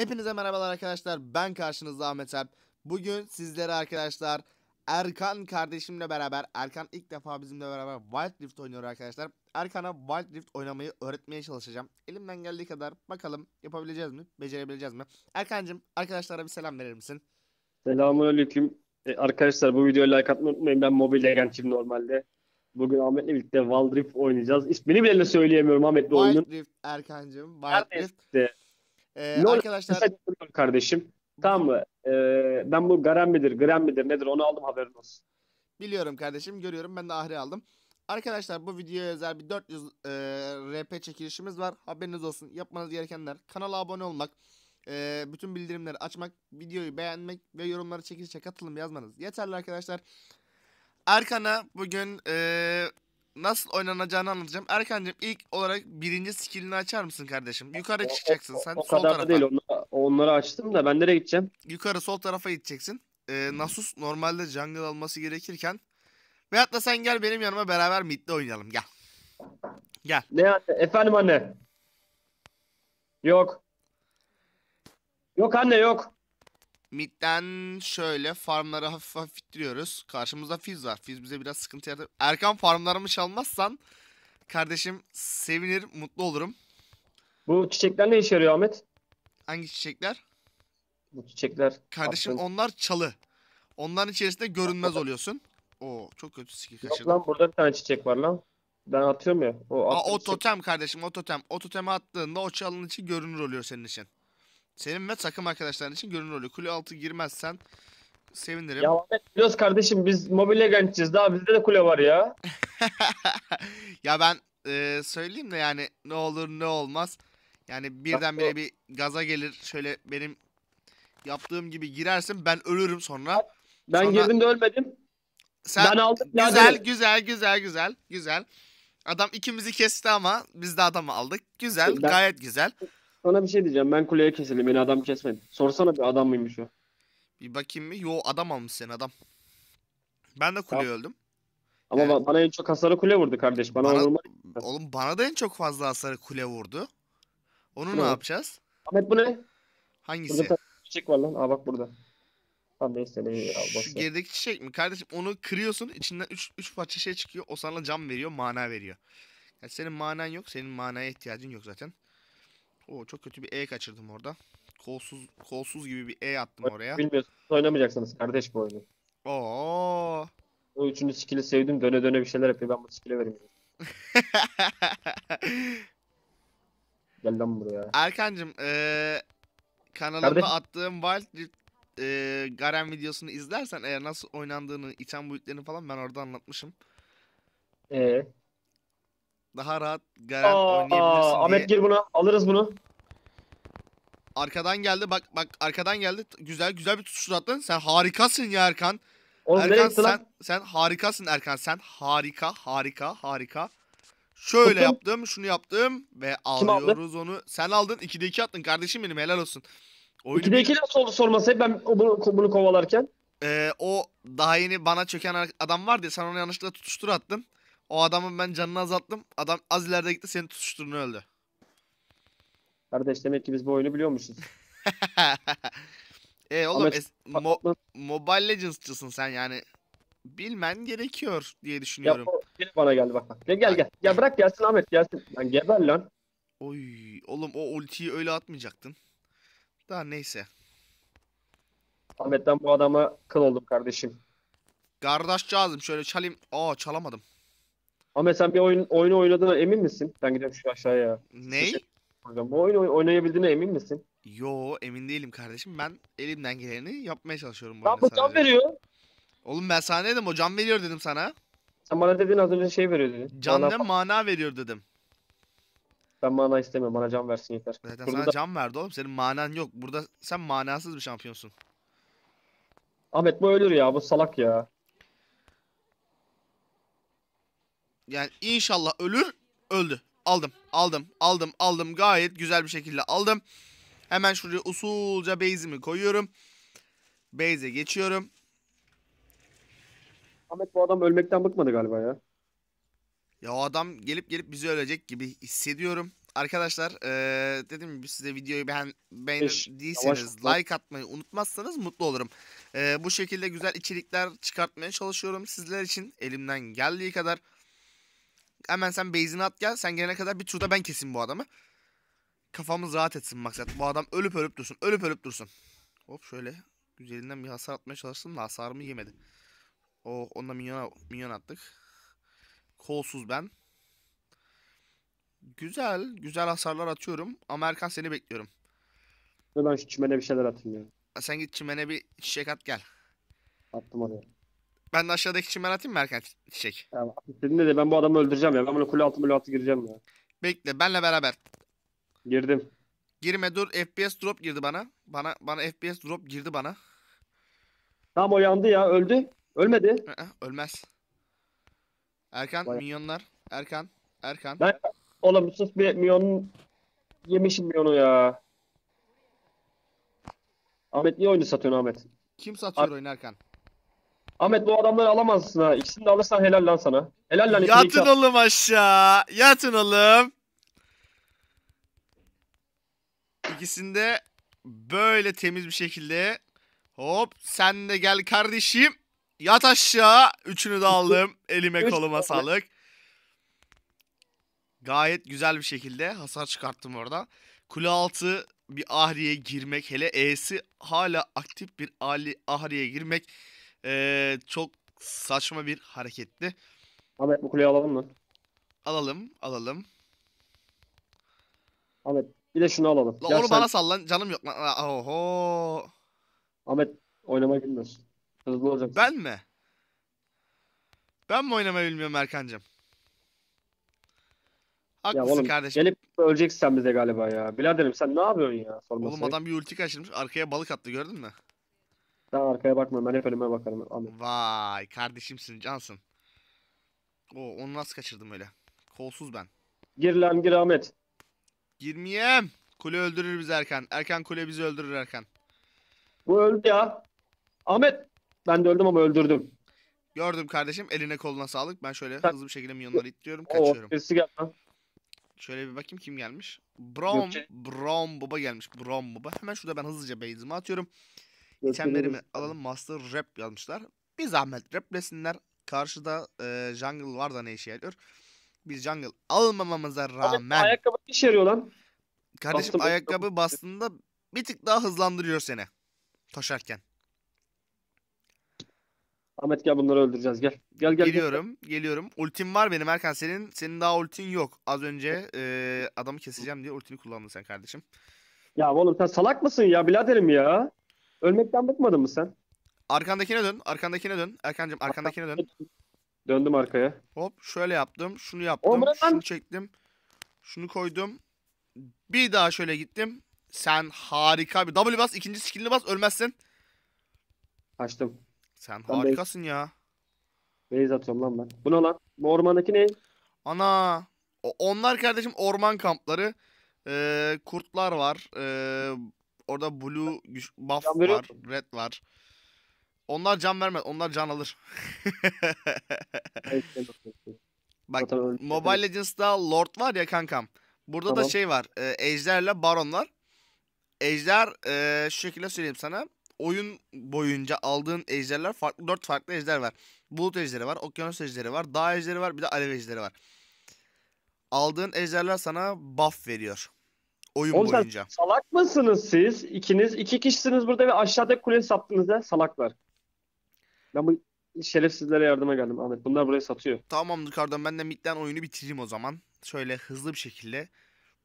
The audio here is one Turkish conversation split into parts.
Hepinize merhabalar arkadaşlar. Ben karşınızda Ahmet Alp. Bugün sizlere arkadaşlar Erkan kardeşimle beraber Erkan ilk defa bizimle beraber Wild Rift oynuyor arkadaşlar. Erkan'a Wild Rift oynamayı öğretmeye çalışacağım. Elimden geldiği kadar bakalım yapabileceğiz mi? Becerebileceğiz mi? Erkancığım arkadaşlara bir selam verir misin? Selamünaleyküm. E, arkadaşlar bu videoya like atmayı unutmayın. Ben Mobile Legend'çiyim normalde. Bugün Ahmet'le birlikte Wild Rift oynayacağız. İsmini bile söyleyemiyorum Ahmet'le oyunun. Wild Rift Erkancığım. Wild Rift. Rift. Ee, Lol, arkadaşlar kardeşim. Tamam mı? Ee, ben bu garen midir, gren midir nedir onu aldım haberin olsun. Biliyorum kardeşim, görüyorum. Ben de ahri aldım. Arkadaşlar bu videoya özel bir 400 e, RP çekilişimiz var. Haberiniz olsun. Yapmanız gerekenler kanala abone olmak, e, bütün bildirimleri açmak, videoyu beğenmek ve yorumları çekilişe katılım yazmanız. Yeterli arkadaşlar. Erkan'a bugün e, nasıl oynanacağını anlatacağım. Erkancığım ilk olarak birinci skillini açar mısın kardeşim? Yukarı o, çıkacaksın o, sen o, o sol kadar tarafa. değil onları, onları açtım da ben nereye gideceğim? Yukarı sol tarafa gideceksin. Ee, hmm. Nasus normalde jungle alması gerekirken veyahut da sen gel benim yanıma beraber midde oynayalım gel. Gel. Ne anne? Efendim anne. Yok. Yok anne yok. Mid'den şöyle farmları hafif hafif ittiriyoruz. Karşımızda Fizz var. Fizz bize biraz sıkıntı yaratır. Erkan farmlarımı çalmazsan kardeşim sevinir, mutlu olurum. Bu çiçekler ne işe yarıyor Ahmet? Hangi çiçekler? Bu çiçekler. Kardeşim aslında... onlar çalı. Onların içerisinde görünmez oluyorsun. Oo çok kötü siki kaçırdım. Yok lan burada bir tane çiçek var lan. Ben atıyorum ya. O, Aa, o totem kardeşim o totem. O totemi attığında o çalının içi görünür oluyor senin için. Senin ve takım arkadaşların için görünür oluyor. Kule altı girmezsen sevinirim. Ya biliyoruz kardeşim biz mobilya gençiz. Daha bizde de kule var ya. ya ben e, söyleyeyim de yani ne olur ne olmaz. Yani birdenbire bir gaza gelir şöyle benim yaptığım gibi girersin ben ölürüm sonra. Ben sonra... girdim de ölmedim. Sen ben aldım. Güzel nerede? güzel güzel güzel güzel. Adam ikimizi kesti ama biz de adamı aldık. Güzel ben... gayet güzel. Sana bir şey diyeceğim. Ben kuleye kesildim. Beni adam kesmedi. Sorsana bir adam mıymış o? Bir bakayım mı? Yo adam almış sen adam. Ben de kuleye öldüm. Ama Evet. bana en çok hasarı kule vurdu kardeş. Bana, Bana- vurmadı. Oğlum bana da en çok fazla hasarı kule vurdu. Onu ne Ne? yapacağız? Ahmet bu ne? Hangisi? tane çiçek var lan. Aa bak burada. Tamam neyse. Ne, Şu gerideki çiçek mi? Kardeşim onu kırıyorsun İçinden 3 3 parça şey çıkıyor. O sana cam veriyor, mana veriyor. Yani senin manan yok, senin manaya ihtiyacın yok zaten. O çok kötü bir E kaçırdım orada. Kolsuz kolsuz gibi bir E attım oraya. Bilmiyorsunuz oynamayacaksınız kardeş bu oyunu. Oo. O üçüncü skill'i sevdim. Döne döne bir şeyler yapıyor. Ben bu skill'e vereyim. Gel lan buraya. Erkancım ee, kanalımda attığım Wild e, Garen videosunu izlersen eğer nasıl oynandığını, içen boyutlarını falan ben orada anlatmışım. Eee? Daha rahat Garen Aa, oynayabilirsin aa, diye. Ahmet gir buna. Alırız bunu. Arkadan geldi bak bak arkadan geldi. Güzel güzel bir tutuş attın. Sen harikasın ya Erkan. Oğlum nereye Erkan gitti sen, lan? sen harikasın Erkan. Sen harika harika harika. Şöyle Tuttum. yaptım şunu yaptım ve aldı? alıyoruz onu. Sen aldın 2'de 2 attın kardeşim benim helal olsun. Oyunu 2'de 2 nasıl oldu sorması hep ben bunu, bunu kovalarken. Ee, o daha yeni bana çöken adam vardı ya sen onu yanlışlıkla tutuştur attın. O adamın ben canını azalttım. Adam az ileride gitti seni tutuşturduğunu öldü. Kardeş demek ki biz bu oyunu biliyormuşuz. e oğlum Ahmet, es- mo- Mobile Legends'çısın sen yani. Bilmen gerekiyor diye düşünüyorum. Ya, gel bana geldi bak bak. Gel gel gel. Ya bırak gelsin Ahmet gelsin. Lan geber lan. Oy oğlum o ultiyi öyle atmayacaktın. Daha neyse. Ahmet'ten bu adama kıl oldum kardeşim. Kardeş şöyle çalayım. Aa çalamadım. Ama sen bir oyun oyunu oynadığına emin misin? Ben gideyim şu aşağıya. Ney? Bu oyunu oynayabildiğine emin misin? Yo emin değilim kardeşim. Ben elimden geleni yapmaya çalışıyorum bu Ya oyuna bu can veriyor. Oğlum ben sana dedim o can veriyor dedim sana. Sen bana dedin az önce şey veriyor dedin. Can Bana- mana veriyor dedim. ben mana istemiyorum. Bana can versin yeter. Zaten Burada sana can verdi oğlum senin manan yok. Burada sen manasız bir şampiyonsun. Ahmet bu ölür ya. Bu salak ya. Yani inşallah ölür. Öldü. Aldım. Aldım. Aldım. Aldım. Gayet güzel bir şekilde aldım. Hemen şuraya usulca base'imi koyuyorum. Base'e geçiyorum. Ahmet bu adam ölmekten bıkmadı galiba ya. Ya o adam gelip gelip bizi ölecek gibi hissediyorum. Arkadaşlar ee, dedim mi size videoyu beğen beğendiyseniz like atmayı unutmazsanız mutlu olurum. E, bu şekilde güzel içerikler çıkartmaya çalışıyorum sizler için elimden geldiği kadar. Hemen sen base'ini at gel. Sen gelene kadar bir turda ben keseyim bu adamı. Kafamız rahat etsin maksat. Bu adam ölüp ölüp dursun. Ölüp ölüp dursun. Hop şöyle. Üzerinden bir hasar atmaya çalıştım da hasarımı yemedi. O oh, onda minyon, minyon attık. Kolsuz ben. Güzel. Güzel hasarlar atıyorum. Ama seni bekliyorum. Ben şu çimene bir şeyler atayım ya. Sen git çimene bir çiçek at gel. Attım oraya. Ben de aşağıdaki çimen atayım mı Erkan Çiçek? Tamam. Seninle de ben bu adamı öldüreceğim ya. Ben bunu kule altı kule altı gireceğim ya. Bekle benle beraber. Girdim. Girme dur FPS drop girdi bana. Bana bana FPS drop girdi bana. Tamam o yandı ya öldü. Ölmedi. Ölmez. Erkan Bayağı. minyonlar. Erkan. Erkan. Ben oğlum sus bir minyonun yemişim minyonu ya. Ahmet niye oyunu satıyorsun Ahmet? Kim satıyor Ar oyunu Erkan? Ahmet bu adamları alamazsın ha. İkisini de alırsan helal lan sana. Helal lan. Yatın iki... oğlum aşağı. Yatın oğlum. İkisinde böyle temiz bir şekilde hop sen de gel kardeşim. Yat aşağı. Üçünü de aldım. Elime koluma sağlık. Gayet güzel bir şekilde hasar çıkarttım orada. Kule altı bir ahriye girmek hele E'si hala aktif bir ahriye girmek ee, çok saçma bir hareketti. Ahmet bu kuleyi alalım mı? Alalım, alalım. Ahmet bir de şunu alalım. La, onu bana sallan, Canım yok lan. Oho. Ahmet oynamayı bilmiyorsun. Hızlı olacaksın. Ben mi? Ben mi oynamayı bilmiyorum Erkancığım? Haklısın ya oğlum, kardeşim. Gelip öleceksin sen bize galiba ya. Biladerim sen ne yapıyorsun ya? Sorması. Oğlum adam bir ulti kaçırmış. Arkaya balık attı gördün mü? Ben arkaya bakmam. Ben hep önüme bakarım. Ahmet. Vay kardeşimsin cansın. O onu nasıl kaçırdım öyle? Kolsuz ben. Gir lan gir Ahmet. Girmeyeyim. Kule öldürür bizi Erkan. Erkan kule bizi öldürür Erkan. Bu öldü ya. Ahmet. Ben de öldüm ama öldürdüm. Gördüm kardeşim. Eline koluna sağlık. Ben şöyle Sen... hızlı bir şekilde minyonları oh, itliyorum. Kaçıyorum. Oo, oh, birisi gel lan. Şöyle bir bakayım kim gelmiş. Brom. Brom baba gelmiş. Brom baba. Hemen şurada ben hızlıca base'imi atıyorum itemlerimi alalım. Master Rap yazmışlar. Bir zahmet raplesinler. Karşıda e, Jungle var da ne işe yarıyor. Biz Jungle almamamıza rağmen... Abi, ayakkabı işe yarıyor lan. Kardeşim Bastım, ayakkabı bastığında bir tık daha hızlandırıyor seni. Koşarken. Ahmet gel bunları öldüreceğiz gel. Gel gel. Geliyorum gel. geliyorum. Ultim var benim Erkan senin. Senin daha ultin yok. Az önce e, adamı keseceğim diye ultimi kullandın sen kardeşim. Ya oğlum sen salak mısın ya biraderim ya? Ölmekten bıkmadın mı sen? Arkandakine dön. Arkandakine dön. Erkancığım arkandakine dön. Döndüm arkaya. Hop şöyle yaptım. Şunu yaptım. Oğlum, şunu ben... çektim. Şunu koydum. Bir daha şöyle gittim. Sen harika bir W bas. ikinci skillini bas. Ölmezsin. Açtım. Sen ben harikasın base. ya. Base atıyorum lan ben. Bu ne lan? Bu ormandaki ne? Ana. O, onlar kardeşim orman kampları. Ee, kurtlar var. Ee, Orada blue güç, buff can var, red var. Onlar can vermez. Onlar can alır. Bak şey Mobile Legends'da Lord var ya kankam. Burada tamam. da şey var. E, Ejder'le Baron var. Ejder e, şu şekilde söyleyeyim sana. Oyun boyunca aldığın ejderler farklı dört farklı ejder var. Bulut ejderi var, okyanus ejderi var, dağ ejderi var, bir de alev ejderi var. Aldığın ejderler sana buff veriyor. Oyun Oğlum boyunca. salak mısınız siz? İkiniz iki kişisiniz burada ve aşağıda kule sattınız da salaklar. Ben bu şerefsizlere yardıma geldim Ahmet. Bunlar buraya satıyor. Tamamdır kardan ben de midden oyunu bitireyim o zaman. Şöyle hızlı bir şekilde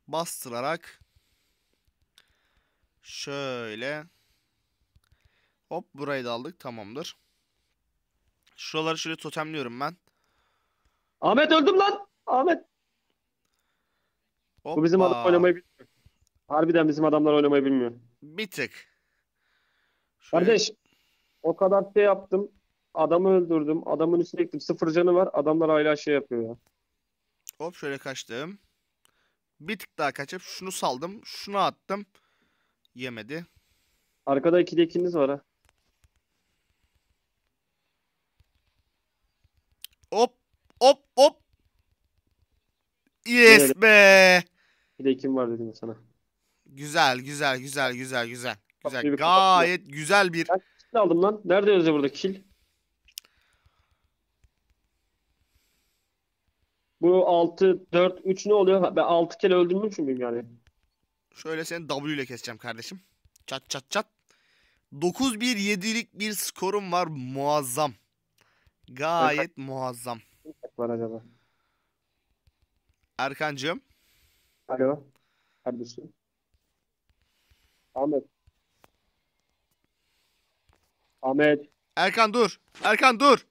bastırarak şöyle hop burayı da aldık tamamdır. Şuraları şöyle totemliyorum ben. Ahmet öldüm lan. Ahmet. Hoppa. Bu bizim alıp oynamayı Harbiden bizim adamlar oynamayı bilmiyor. Bir tık. Şöyle... Kardeş o kadar şey yaptım. Adamı öldürdüm. Adamın üstüne gittim. Sıfır canı var. Adamlar hala şey yapıyor ya. Hop şöyle kaçtım. Bir tık daha kaçıp şunu saldım. Şunu attım. Yemedi. Arkada ikide ikiniz var ha. Hop hop hop. Yes be. Bir de kim var dedim sana. Güzel güzel güzel güzel güzel. Güzel. Kapıyı bir Gayet güzel bir Ne aldım lan. Nerede yazıyor burada kil? Bu 6, 4, 3 ne oluyor? Ha, Ben 6 kere öldürmüş müyüm yani? şöyle seni W ile keseceğim kardeşim. Çat çat çat. 9-1-7'lik bir skorum var muazzam. Gayet muazzam. Kaç var acaba? Erkancığım Alo. Kardeşim. Ahmet. Ahmet. Erkan dur. Erkan dur.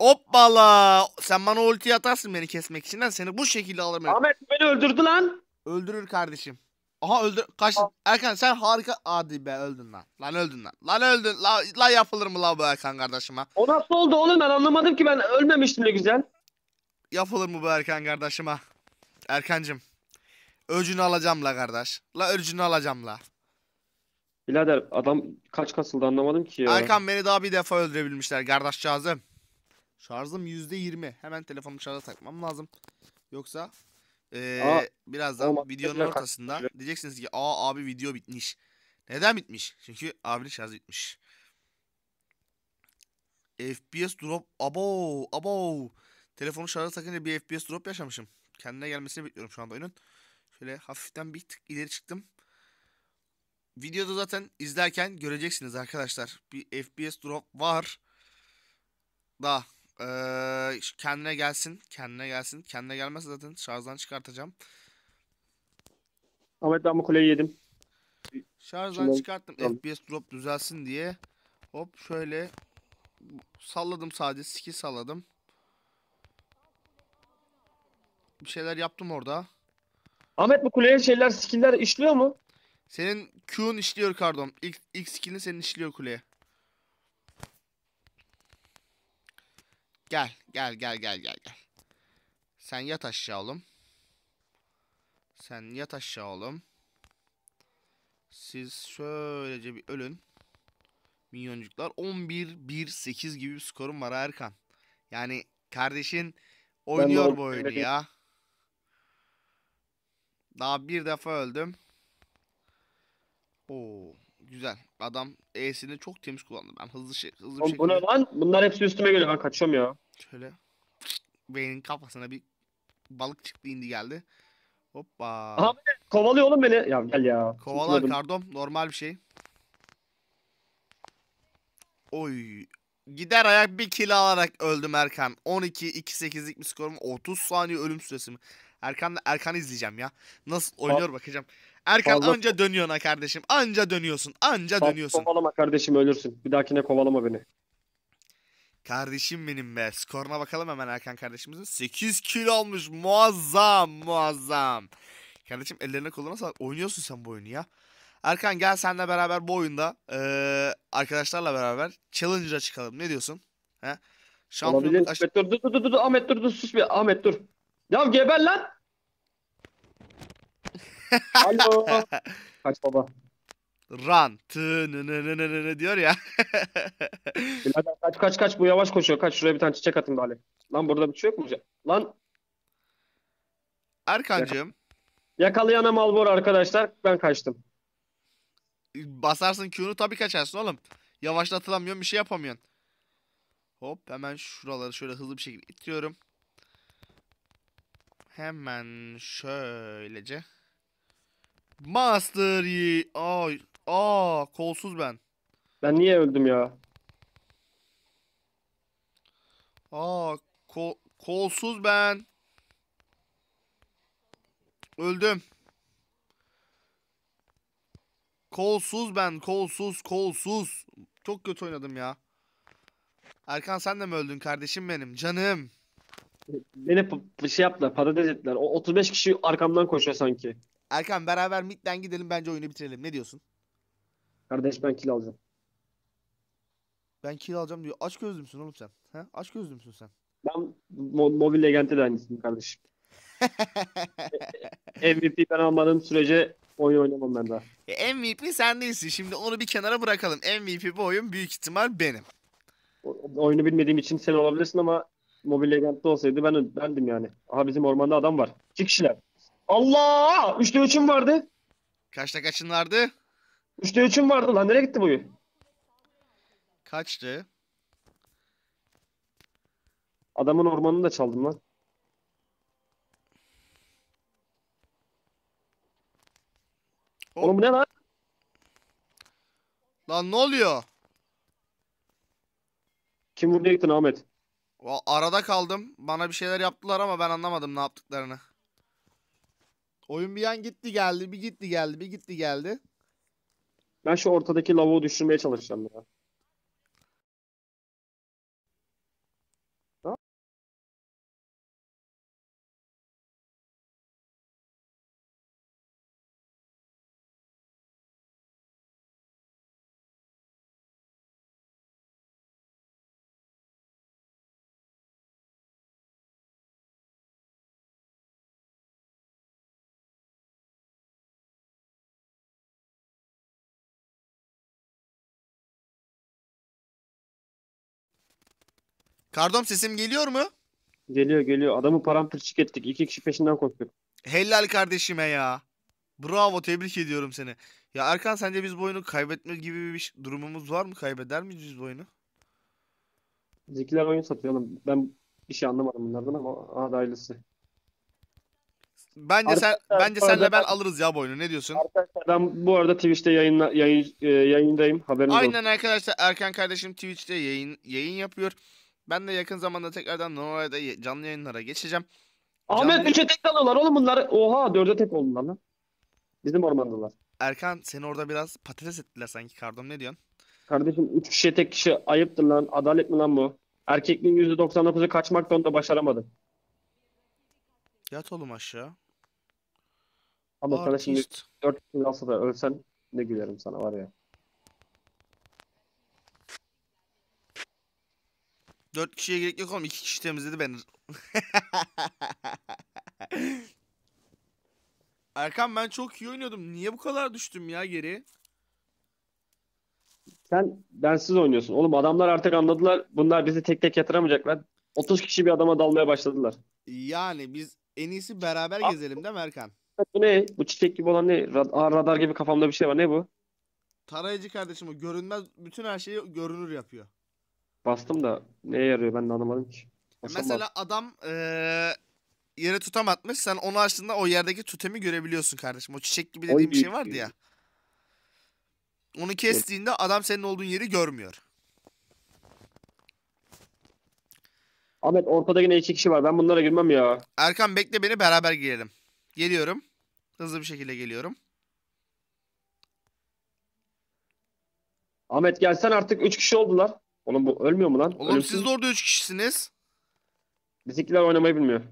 Hoppala. Sen bana ulti atarsın beni kesmek için lan. Seni bu şekilde alırım. herif. Ahmet beni öldürdü lan. Öldürür kardeşim. Aha öldür. Kaç. Erkan sen harika. Hadi be öldün lan. Lan öldün lan. Lan öldün. La, la yapılır mı la bu Erkan kardeşime? O nasıl oldu oğlum ben anlamadım ki ben ölmemiştim ne güzel. Yapılır mı bu Erkan kardeşime? Erkancım. Öcünü alacağım la kardeş. La öcünü alacağım la. Birader adam kaç kasıldı anlamadım ki ya. Erkan beni daha bir defa öldürebilmişler kardeş şarjım. Şarjım %20. Hemen telefonu şarja takmam lazım. Yoksa ee, Aa, birazdan ama videonun ortasında diyeceksiniz ki aa abi video bitmiş. Neden bitmiş? Çünkü abinin şarjı bitmiş. FPS drop abo abo. Telefonu şarja takınca bir FPS drop yaşamışım kendine gelmesini bekliyorum şu anda oyunun. Şöyle hafiften bir tık ileri çıktım. Videoda zaten izlerken göreceksiniz arkadaşlar. Bir FPS drop var. Da ee, kendine gelsin. Kendine gelsin. Kendine gelmezse zaten şarjdan çıkartacağım. Ahmet ben bu kuleyi yedim. Şarjdan Şimdi... çıkarttım tamam. FPS drop düzelsin diye. Hop şöyle salladım sadece skill salladım bir şeyler yaptım orada. Ahmet bu kuleye şeyler skiller işliyor mu? Senin Q'un işliyor pardon. X, X skill'in senin işliyor kuleye. Gel gel gel gel gel gel. Sen yat aşağı oğlum. Sen yat aşağı oğlum. Siz şöylece bir ölün. Minyoncuklar 11-1-8 gibi bir skorum var Erkan. Yani kardeşin oynuyor bu oyunu ya. Daha bir defa öldüm. Oo, güzel. Adam E'sini çok temiz kullandı. Ben hızlı şey, hızlı bir Oğlum, şekilde. Bu ne lan? Bunlar hepsi üstüme geliyor. Ben kaçıyorum ya. Şöyle. Beynin kafasına bir balık çıktı indi geldi. Hoppa. Aha be, kovalıyor oğlum beni. Ya gel ya. Kovalar kardom. Normal bir şey. Oy. Gider ayak bir kilo alarak öldüm Erkan. 12-2-8'lik bir skorum. 30 saniye ölüm süresi mi? Erkan Erkan izleyeceğim ya. Nasıl oynuyor bakacağım. Erkan Fazla... anca dönüyorsun ha kardeşim. Anca dönüyorsun. Anca Fazla dönüyorsun. Kovalama kardeşim ölürsün. Bir dahakine kovalama beni. Kardeşim benim be. Skoruna bakalım hemen Erkan kardeşimizin. 8 kilo olmuş Muazzam muazzam. Kardeşim ellerine koluna sağlık. Oynuyorsun sen bu oyunu ya. Erkan gel seninle beraber bu oyunda ee, arkadaşlarla beraber challenge'a çıkalım. Ne diyorsun? He? Şampiyonluk aş- dur, dur dur dur dur Ahmet dur dur sus bir Ahmet dur. Ya geber lan. Alo. Kaç baba. Run. Tı nı nı nı nı nı diyor ya. kaç kaç kaç bu yavaş koşuyor. Kaç şuraya bir tane çiçek atın bari. Lan burada bir şey yok mu? Lan Erkancığım. Yakalayana Malbor arkadaşlar. Ben kaçtım. Basarsın Q'nu tabii kaçarsın oğlum. Yavaşlatılamıyorsun bir şey yapamıyorsun. Hop hemen şuraları şöyle hızlı bir şekilde itiyorum. Hemen şöylece. Master Yi. Aa, aa kolsuz ben. Ben niye öldüm ya? Aa kol, kolsuz ben. Öldüm. Kolsuz ben kolsuz kolsuz. Çok kötü oynadım ya. Erkan sen de mi öldün kardeşim benim canım. Beni p- şey yaptılar, paraliz ettiler. O 35 kişi arkamdan koşuyor sanki. Erkan beraber midden gidelim bence oyunu bitirelim. Ne diyorsun? Kardeş ben kill alacağım. Ben kill alacağım diyor. Aç gözlümsün oğlum sen. Ha? Aç gözlümsün sen. Ben Mo Mobile Legend'e de aynısıyım kardeşim. MVP ben almadığım sürece oyun oynamam ben daha. E, MVP sen değilsin. Şimdi onu bir kenara bırakalım. MVP bu oyun büyük ihtimal benim. O- oyunu bilmediğim için sen olabilirsin ama Mobil Legend'de olsaydı ben bendim yani. Aha bizim ormanda adam var. İki kişiler. Allah! Üçte üçüm vardı. Kaçta kaçın vardı? Üçte üçüm vardı lan. Nereye gitti bu? Kaçtı? Adamın ormanını da çaldım lan. Hop. Oğlum bu ne lan? Lan ne oluyor? Kim vurdu gitti Ahmet? arada kaldım. Bana bir şeyler yaptılar ama ben anlamadım ne yaptıklarını. Oyun bir an gitti geldi, bir gitti geldi, bir gitti geldi. Ben şu ortadaki lavuğu düşürmeye çalışacağım ya. Kardom sesim geliyor mu? Geliyor geliyor. Adamı paramparçık ettik. İki kişi peşinden koştuk. Helal kardeşime ya. Bravo tebrik ediyorum seni. Ya Erkan sence biz bu oyunu kaybetme gibi bir durumumuz var mı? Kaybeder miyiz biz bu oyunu? Bizimkiler oyun satıyor Ben bir şey anlamadım bunlardan ama aha hayırlısı. Bence sen bence senle ben alırız ya bu oyunu. Ne diyorsun? Arkadaşlar ben bu arada Twitch'te yayınla, yayın, e, yayındayım. Haberiniz olsun. Aynen arkadaşlar Erkan kardeşim Twitch'te yayın yayın yapıyor. Ben de yakın zamanda tekrardan Nova'da canlı yayınlara geçeceğim. Ahmet canlı... 3'e tek alıyorlar oğlum bunları. Oha 4'e tek oldular lan. Bizim ormandalar. Erkan seni orada biraz patates ettiler sanki kardom ne diyorsun? Kardeşim 3 kişiye tek kişi ayıptır lan. Adalet mi lan bu? Erkekliğin %99'u kaçmakta onu da başaramadım. Yat oğlum aşağı. Ama Artist. sana şimdi 4 kişi alsa da ölsen ne gülerim sana var ya. Dört kişiye gerek yok oğlum. iki kişi temizledi beni. Erkan ben çok iyi oynuyordum. Niye bu kadar düştüm ya geri? Sen bensiz oynuyorsun. Oğlum adamlar artık anladılar. Bunlar bizi tek tek yatıramayacaklar. 30 kişi bir adama dalmaya başladılar. Yani biz en iyisi beraber Aa, ah. gezelim değil mi Erkan? Bu ne? Bu çiçek gibi olan ne? Rad- radar gibi kafamda bir şey var. Ne bu? Tarayıcı kardeşim o görünmez bütün her şeyi görünür yapıyor. Bastım da neye yarıyor ben de anlamadım ki. E, Basam Mesela adam eee yere tutam atmış. Sen onu açtığında o yerdeki tutemi görebiliyorsun kardeşim. O çiçek gibi dediğim bir şey vardı ya. Onu kestiğinde adam senin olduğun yeri görmüyor. Ahmet ortada yine iki kişi var. Ben bunlara girmem ya. Erkan bekle beni beraber girelim. Geliyorum. Hızlı bir şekilde geliyorum. Ahmet gelsen artık üç kişi oldular. Oğlum bu ölmüyor mu lan? Oğlum Ölümsüz... siz de orada 3 kişisiniz. Bizimkiler oynamayı bilmiyor.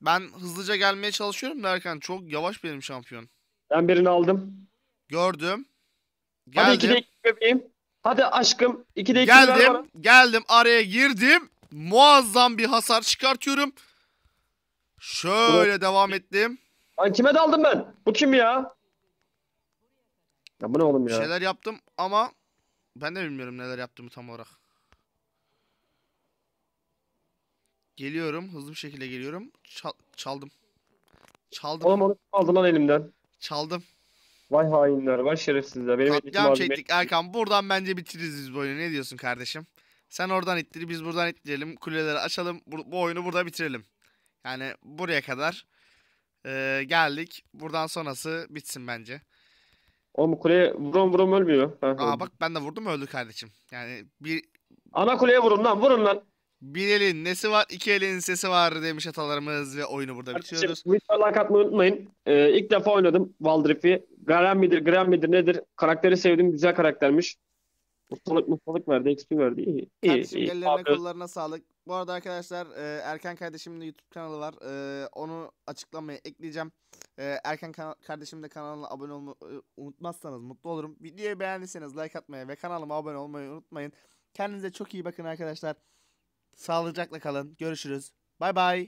Ben hızlıca gelmeye çalışıyorum derken çok yavaş benim şampiyon. Ben birini aldım. Gördüm. Geldim. Hadi 2'de 2 bebeğim. Hadi aşkım 2'de 2 Geldim. Geldim araya girdim. Muazzam bir hasar çıkartıyorum. Şöyle evet. devam ettim. Lan kime daldım ben? Bu kim ya? Ya bu ne oğlum ya? Bir şeyler yaptım ama ben de bilmiyorum neler yaptığımı tam olarak. Geliyorum. Hızlı bir şekilde geliyorum. Çal çaldım. Çaldım. Oğlum onu aldı lan elimden. Çaldım. Vay hainler, vay şerefsizler. Benim Katliam çektik Erkan. Buradan bence bitiririz biz bu oyunu. Ne diyorsun kardeşim? Sen oradan ittir, biz buradan ittirelim. Kuleleri açalım. Bu, bu oyunu burada bitirelim. Yani buraya kadar e, geldik. Buradan sonrası bitsin bence. Oğlum kuleye vurum vurum ölmüyor. Ha, Aa bak ben de vurdum öldü kardeşim. Yani bir Ana kuleye vurun lan vurun lan. bir elin nesi var iki elin sesi var demiş atalarımız ve oyunu burada Kardeşim bitiriyoruz. Witcher like atmayı unutmayın. Ee, ilk defa oynadım Valdrif'i. Garen midir, Gren midir nedir? Karakteri sevdim. Güzel karaktermiş. Mutluluk mutluluk verdi. XP verdi. İyi. Kardeşim iyi. ellerine Abi, kollarına sağlık. Bu arada arkadaşlar e, Erken kardeşimin de YouTube kanalı var. E, onu açıklamaya ekleyeceğim. Ee, Erken kardeşim de kanalına abone olmayı e, unutmazsanız mutlu olurum. Videoyu beğendiyseniz like atmayı ve kanalıma abone olmayı unutmayın. Kendinize çok iyi bakın arkadaşlar. Sağlıcakla kalın. Görüşürüz. Bay bay.